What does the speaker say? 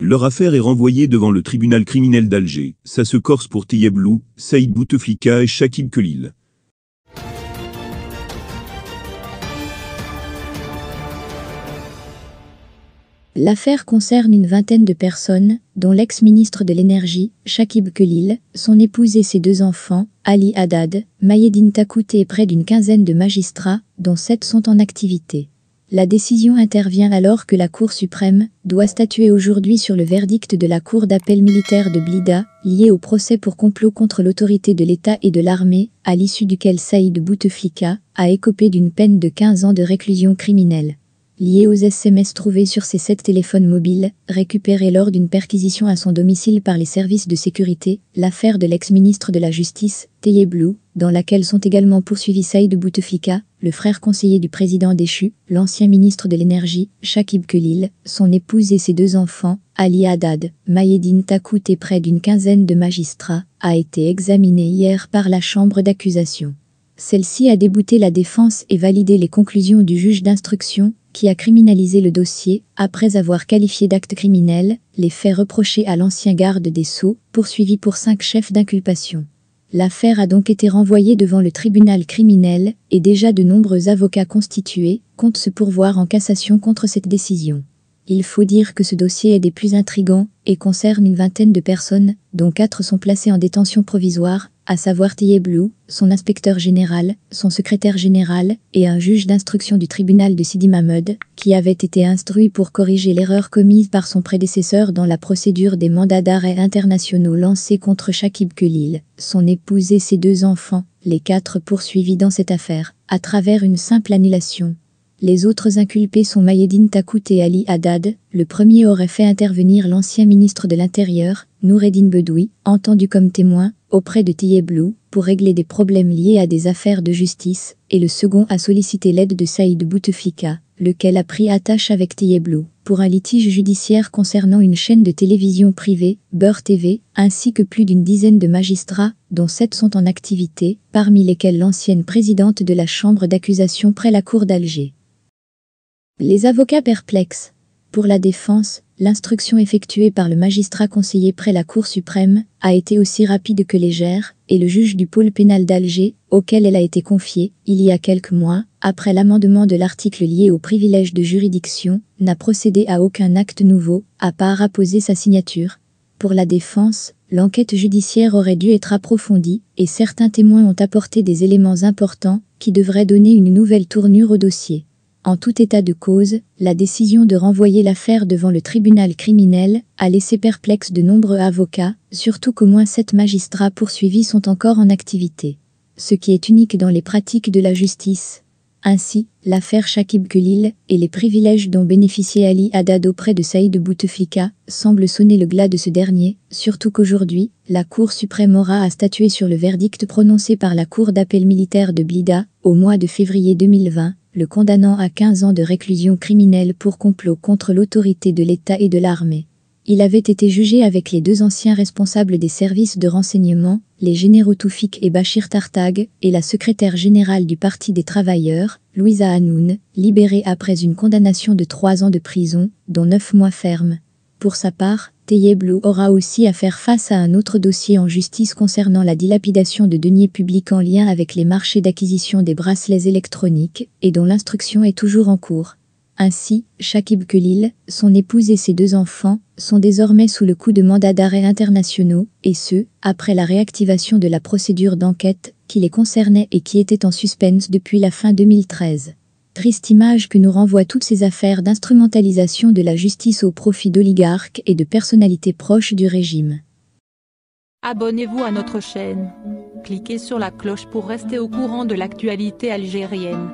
Leur affaire est renvoyée devant le tribunal criminel d'Alger. Ça se corse pour Tiablou, Saïd Bouteflika et Shakib Khalil. L'affaire concerne une vingtaine de personnes, dont l'ex-ministre de l'Énergie, Shakib Khelil, son épouse et ses deux enfants, Ali Haddad, Mayedine Takouté et près d'une quinzaine de magistrats, dont sept sont en activité. La décision intervient alors que la Cour suprême doit statuer aujourd'hui sur le verdict de la Cour d'appel militaire de Blida, lié au procès pour complot contre l'autorité de l'État et de l'armée, à l'issue duquel Saïd Bouteflika a écopé d'une peine de 15 ans de réclusion criminelle lié aux SMS trouvés sur ses sept téléphones mobiles, récupérés lors d'une perquisition à son domicile par les services de sécurité, l'affaire de l'ex-ministre de la Justice, Teye Blue, dans laquelle sont également poursuivis Saïd Bouteflika, le frère conseiller du président déchu, l'ancien ministre de l'Énergie, Shakib Kelil, son épouse et ses deux enfants, Ali Haddad, Mayedine Takout et près d'une quinzaine de magistrats, a été examinée hier par la chambre d'accusation. Celle-ci a débouté la défense et validé les conclusions du juge d'instruction, qui a criminalisé le dossier après avoir qualifié d'acte criminel les faits reprochés à l'ancien garde des Sceaux, poursuivi pour cinq chefs d'inculpation. L'affaire a donc été renvoyée devant le tribunal criminel et déjà de nombreux avocats constitués comptent se pourvoir en cassation contre cette décision. Il faut dire que ce dossier est des plus intrigants et concerne une vingtaine de personnes, dont quatre sont placées en détention provisoire à savoir Thierry son inspecteur général, son secrétaire général et un juge d'instruction du tribunal de Sidi Mahmoud, qui avait été instruit pour corriger l'erreur commise par son prédécesseur dans la procédure des mandats d'arrêt internationaux lancés contre Shakib Kulil, son épouse et ses deux enfants, les quatre poursuivis dans cette affaire, à travers une simple annulation. Les autres inculpés sont Mayedine Takout et Ali Haddad. Le premier aurait fait intervenir l'ancien ministre de l'Intérieur, Noureddin Bedoui, entendu comme témoin, auprès de Tillet pour régler des problèmes liés à des affaires de justice, et le second a sollicité l'aide de Saïd Bouteflika, lequel a pris attache avec Tillet pour un litige judiciaire concernant une chaîne de télévision privée, Beurre TV, ainsi que plus d'une dizaine de magistrats, dont sept sont en activité, parmi lesquels l'ancienne présidente de la chambre d'accusation près la cour d'Alger. Les avocats perplexes pour la défense, l'instruction effectuée par le magistrat conseiller près la Cour suprême a été aussi rapide que légère, et le juge du pôle pénal d'Alger, auquel elle a été confiée, il y a quelques mois, après l'amendement de l'article lié au privilège de juridiction, n'a procédé à aucun acte nouveau, à part apposer sa signature. Pour la défense, l'enquête judiciaire aurait dû être approfondie, et certains témoins ont apporté des éléments importants qui devraient donner une nouvelle tournure au dossier. En tout état de cause, la décision de renvoyer l'affaire devant le tribunal criminel a laissé perplexe de nombreux avocats, surtout qu'au moins sept magistrats poursuivis sont encore en activité. Ce qui est unique dans les pratiques de la justice. Ainsi, l'affaire Shakib Kulil et les privilèges dont bénéficiait Ali Haddad auprès de Saïd Bouteflika semblent sonner le glas de ce dernier, surtout qu'aujourd'hui, la Cour suprême aura à statuer sur le verdict prononcé par la Cour d'appel militaire de Blida au mois de février 2020 le condamnant à 15 ans de réclusion criminelle pour complot contre l'autorité de l'État et de l'armée. Il avait été jugé avec les deux anciens responsables des services de renseignement, les généraux Toufik et Bachir Tartag, et la secrétaire générale du Parti des Travailleurs, Louisa Hanoun, libérée après une condamnation de trois ans de prison, dont neuf mois ferme. Pour sa part, Teyeblou aura aussi à faire face à un autre dossier en justice concernant la dilapidation de deniers publics en lien avec les marchés d'acquisition des bracelets électroniques et dont l'instruction est toujours en cours. Ainsi, Shakib Kelil, son épouse et ses deux enfants sont désormais sous le coup de mandats d'arrêt internationaux, et ce, après la réactivation de la procédure d'enquête qui les concernait et qui était en suspense depuis la fin 2013 triste image que nous renvoient toutes ces affaires d'instrumentalisation de la justice au profit d'oligarques et de personnalités proches du régime. Abonnez-vous à notre chaîne. Cliquez sur la cloche pour rester au courant de l'actualité algérienne.